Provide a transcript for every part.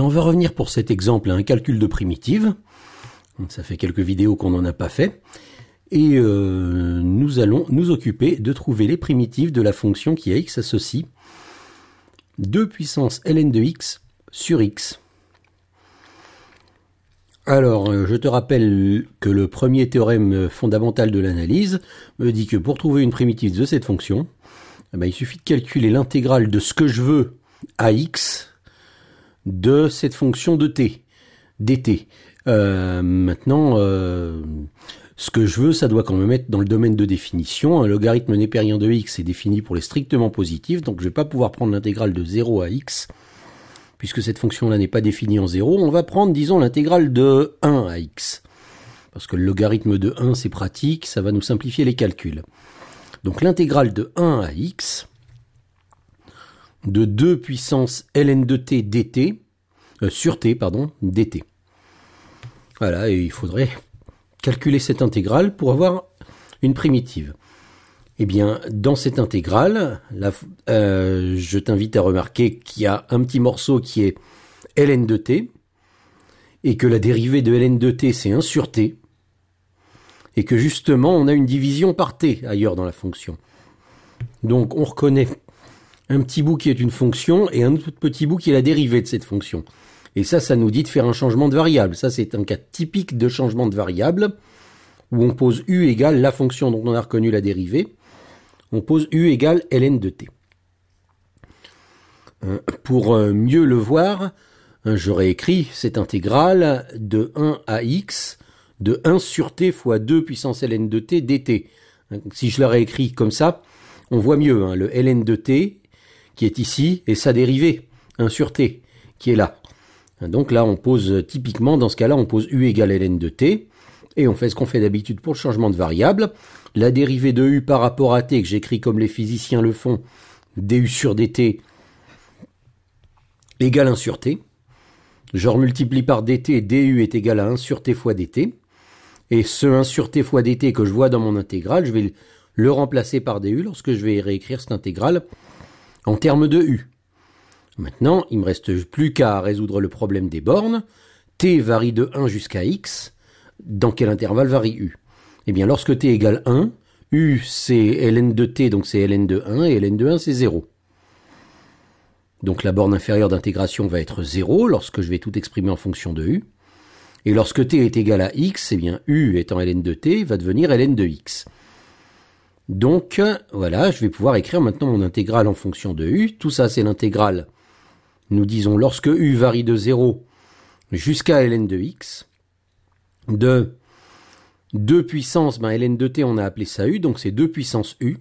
on va revenir pour cet exemple à un calcul de primitive. Ça fait quelques vidéos qu'on n'en a pas fait. Et euh, nous allons nous occuper de trouver les primitives de la fonction qui a x associe 2 puissance ln de x sur x. Alors, euh, je te rappelle que le premier théorème fondamental de l'analyse me dit que pour trouver une primitive de cette fonction, eh ben, il suffit de calculer l'intégrale de ce que je veux à x de cette fonction de t, dt. Euh, maintenant, euh, ce que je veux, ça doit quand même être dans le domaine de définition. Un logarithme népérien de x est défini pour les strictement positifs, donc je ne vais pas pouvoir prendre l'intégrale de 0 à x, puisque cette fonction-là n'est pas définie en 0. On va prendre, disons, l'intégrale de 1 à x, parce que le logarithme de 1, c'est pratique, ça va nous simplifier les calculs. Donc l'intégrale de 1 à x, de 2 puissance ln de t dt, euh, sur t, pardon, dt. Voilà, et il faudrait calculer cette intégrale pour avoir une primitive. Eh bien, dans cette intégrale, euh, je t'invite à remarquer qu'il y a un petit morceau qui est ln de t, et que la dérivée de ln de t, c'est 1 sur t, et que justement, on a une division par t ailleurs dans la fonction. Donc, on reconnaît un petit bout qui est une fonction et un autre petit bout qui est la dérivée de cette fonction. Et ça, ça nous dit de faire un changement de variable. Ça, c'est un cas typique de changement de variable où on pose u égale la fonction dont on a reconnu la dérivée. On pose u égale ln de t. Euh, pour euh, mieux le voir, euh, j'aurais écrit cette intégrale de 1 à x de 1 sur t fois 2 puissance ln de t dt. Si je l'aurais écrit comme ça, on voit mieux. Hein, le ln de t, qui est ici, et sa dérivée, 1 sur t, qui est là. Donc là, on pose typiquement, dans ce cas-là, on pose u égale ln de t, et on fait ce qu'on fait d'habitude pour le changement de variable. La dérivée de u par rapport à t, que j'écris comme les physiciens le font, du sur dt égale 1 sur t. Je remultiplie par dt, du est égal à 1 sur t fois dt. Et ce 1 sur t fois dt que je vois dans mon intégrale, je vais le remplacer par du lorsque je vais réécrire cette intégrale en termes de U. Maintenant, il ne me reste plus qu'à résoudre le problème des bornes. T varie de 1 jusqu'à X. Dans quel intervalle varie U Eh bien, lorsque T égale 1, U c'est ln de T, donc c'est ln de 1, et ln de 1 c'est 0. Donc la borne inférieure d'intégration va être 0 lorsque je vais tout exprimer en fonction de U. Et lorsque t est égal à x, eh bien u étant ln de t va devenir ln de x. Donc voilà, je vais pouvoir écrire maintenant mon intégrale en fonction de u. Tout ça c'est l'intégrale, nous disons, lorsque u varie de 0 jusqu'à ln de x, de 2 puissance, ben ln de t on a appelé ça u, donc c'est 2 puissance u.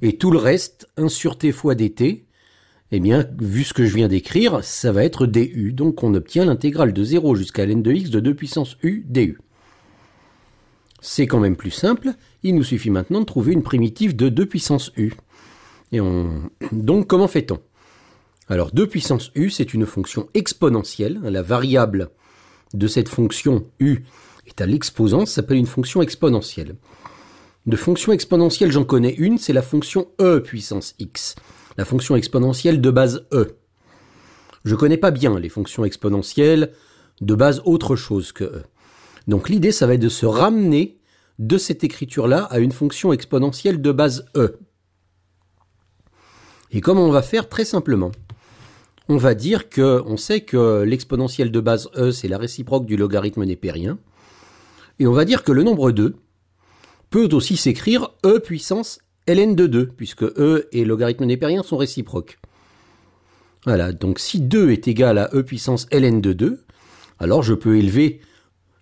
Et tout le reste, 1 sur t fois dt, eh bien, vu ce que je viens d'écrire, ça va être du. Donc on obtient l'intégrale de 0 jusqu'à ln de x de 2 puissance u du. C'est quand même plus simple, il nous suffit maintenant de trouver une primitive de 2 puissance u. Et on... Donc comment fait-on Alors 2 puissance u, c'est une fonction exponentielle. La variable de cette fonction u est à l'exposant, ça s'appelle une fonction exponentielle. De fonction exponentielle, j'en connais une, c'est la fonction e puissance x, la fonction exponentielle de base e. Je connais pas bien les fonctions exponentielles de base autre chose que e. Donc l'idée, ça va être de se ramener de cette écriture-là à une fonction exponentielle de base E. Et comment on va faire Très simplement. On va dire que on sait que l'exponentielle de base E, c'est la réciproque du logarithme népérien. Et on va dire que le nombre 2 peut aussi s'écrire E puissance ln de 2, puisque E et logarithme népérien sont réciproques. Voilà, donc si 2 est égal à E puissance ln de 2, alors je peux élever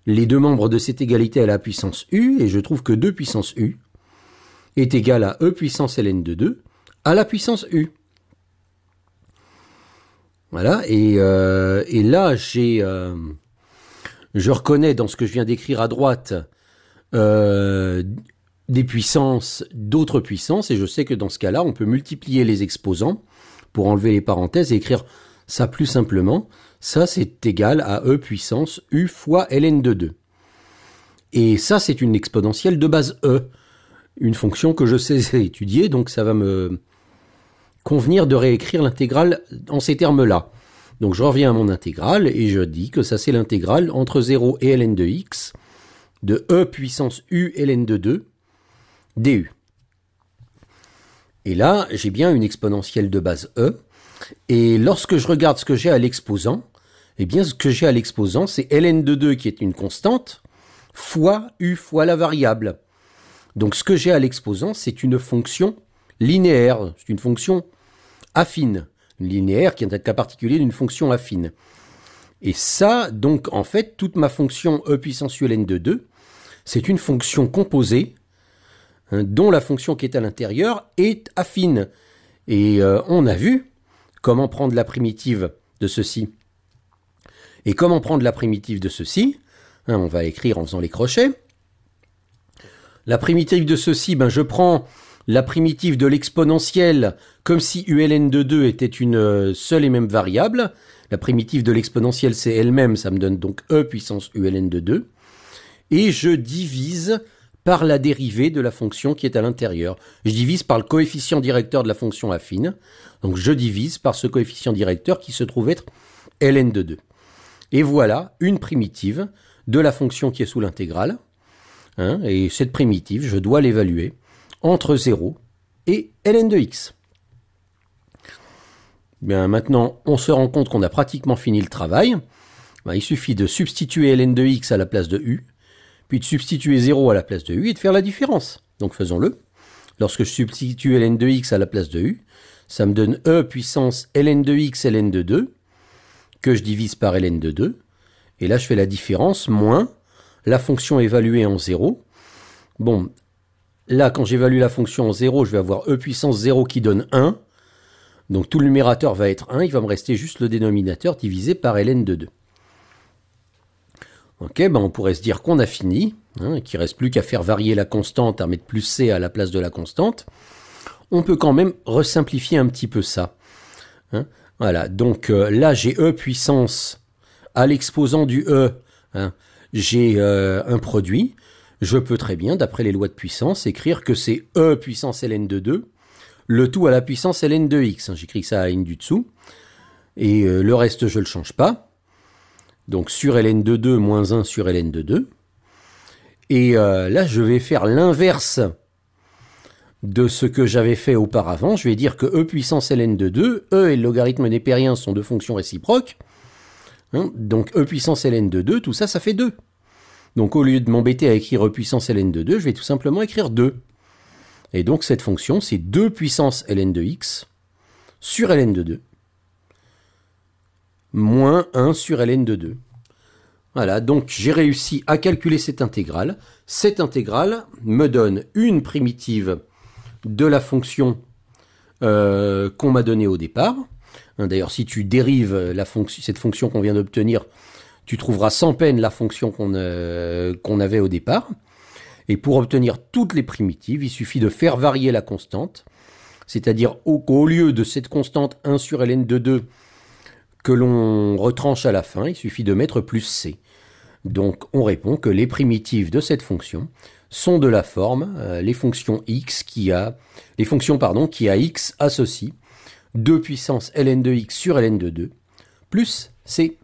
les deux membres de cette égalité à la puissance u, et je trouve que 2 puissance u est égal à e puissance ln de 2 à la puissance u. Voilà, et, euh, là, j'ai, euh, je reconnais dans ce que je viens d'écrire à droite euh, des puissances, d'autres puissances, et je sais que dans ce cas-là, on peut multiplier les exposants pour enlever les parenthèses et écrire ça plus simplement ça c'est égal à e puissance u fois ln de 2. Et ça c'est une exponentielle de base e, une fonction que je sais étudier, donc ça va me convenir de réécrire l'intégrale en ces termes-là. Donc je reviens à mon intégrale et je dis que ça c'est l'intégrale entre 0 et ln de x de e puissance u ln de 2 du. Et là, j'ai bien une exponentielle de base e. Et lorsque je regarde ce que j'ai à l'exposant, eh bien, ce que j'ai à l'exposant, c'est ln de 2 qui est une constante fois u fois la variable. Donc, ce que j'ai à l'exposant, c'est une fonction linéaire, c'est une fonction affine, linéaire qui est un cas particulier d'une fonction affine. Et ça, donc, en fait, toute ma fonction e puissance u ln de 2, c'est une fonction composée hein, dont la fonction qui est à l'intérieur est affine. Et euh, on a vu comment prendre la primitive de ceci. Et comment prendre la primitive de ceci hein, On va écrire en faisant les crochets. La primitive de ceci, ben je prends la primitive de l'exponentielle comme si uln de 2 était une euh, seule et même variable. La primitive de l'exponentielle, c'est elle-même, ça me donne donc e puissance uln de 2. Et je divise par la dérivée de la fonction qui est à l'intérieur. Je divise par le coefficient directeur de la fonction affine. Donc je divise par ce coefficient directeur qui se trouve être ln de 2. Et voilà une primitive de la fonction qui est sous l'intégrale. Hein, et cette primitive, je dois l'évaluer entre 0 et ln de x. Bien, maintenant, on se rend compte qu'on a pratiquement fini le travail. Ben, il suffit de substituer ln de x à la place de u, puis de substituer 0 à la place de u et de faire la différence. Donc faisons-le. Lorsque je substitue ln de x à la place de u, ça me donne e puissance ln de x ln de 2 que je divise par ln de 2. Et là, je fais la différence moins la fonction évaluée en 0. Bon, là, quand j'évalue la fonction en 0, je vais avoir e puissance 0 qui donne 1. Donc tout le numérateur va être 1, il va me rester juste le dénominateur divisé par ln de 2. Ok, ben on pourrait se dire qu'on a fini, hein, qu'il ne reste plus qu'à faire varier la constante, à mettre plus c à la place de la constante. On peut quand même resimplifier un petit peu ça. Hein. Voilà, donc euh, là j'ai E puissance à l'exposant du E. Hein. j'ai euh, un produit. Je peux très bien, d'après les lois de puissance, écrire que c'est E puissance ln de 2, le tout à la puissance ln de x. Hein. J'écris ça à n du dessous. Et euh, le reste, je ne le change pas. Donc sur ln de 2 moins 1 sur ln de 2. Et là, je vais faire l'inverse de ce que j'avais fait auparavant. Je vais dire que e puissance ln de 2, e et le logarithme népérien sont deux fonctions réciproques. Hein, donc e puissance ln de 2, tout ça, ça fait 2. Donc au lieu de m'embêter à écrire e puissance ln de 2, je vais tout simplement écrire 2. Et donc cette fonction, c'est 2 puissance ln de x sur ln de 2, moins 1 sur ln de 2. Voilà, donc j'ai réussi à calculer cette intégrale. Cette intégrale me donne une primitive de la fonction euh, qu'on m'a donnée au départ. Hein, d'ailleurs, si tu dérives cette fonction qu'on vient d'obtenir, tu trouveras sans peine la fonction euh, qu'on avait au départ. Et pour obtenir toutes les primitives, il suffit de faire varier la constante, c'est-à-dire qu'au lieu de cette constante 1 sur ln de 2 que l'on retranche à la fin, il suffit de mettre plus c. Donc on répond que les primitives de cette fonction sont de la forme, euh, les fonctions x qui a, les fonctions pardon, qui a x associent 2 puissance ln de x sur ln de 2 plus c.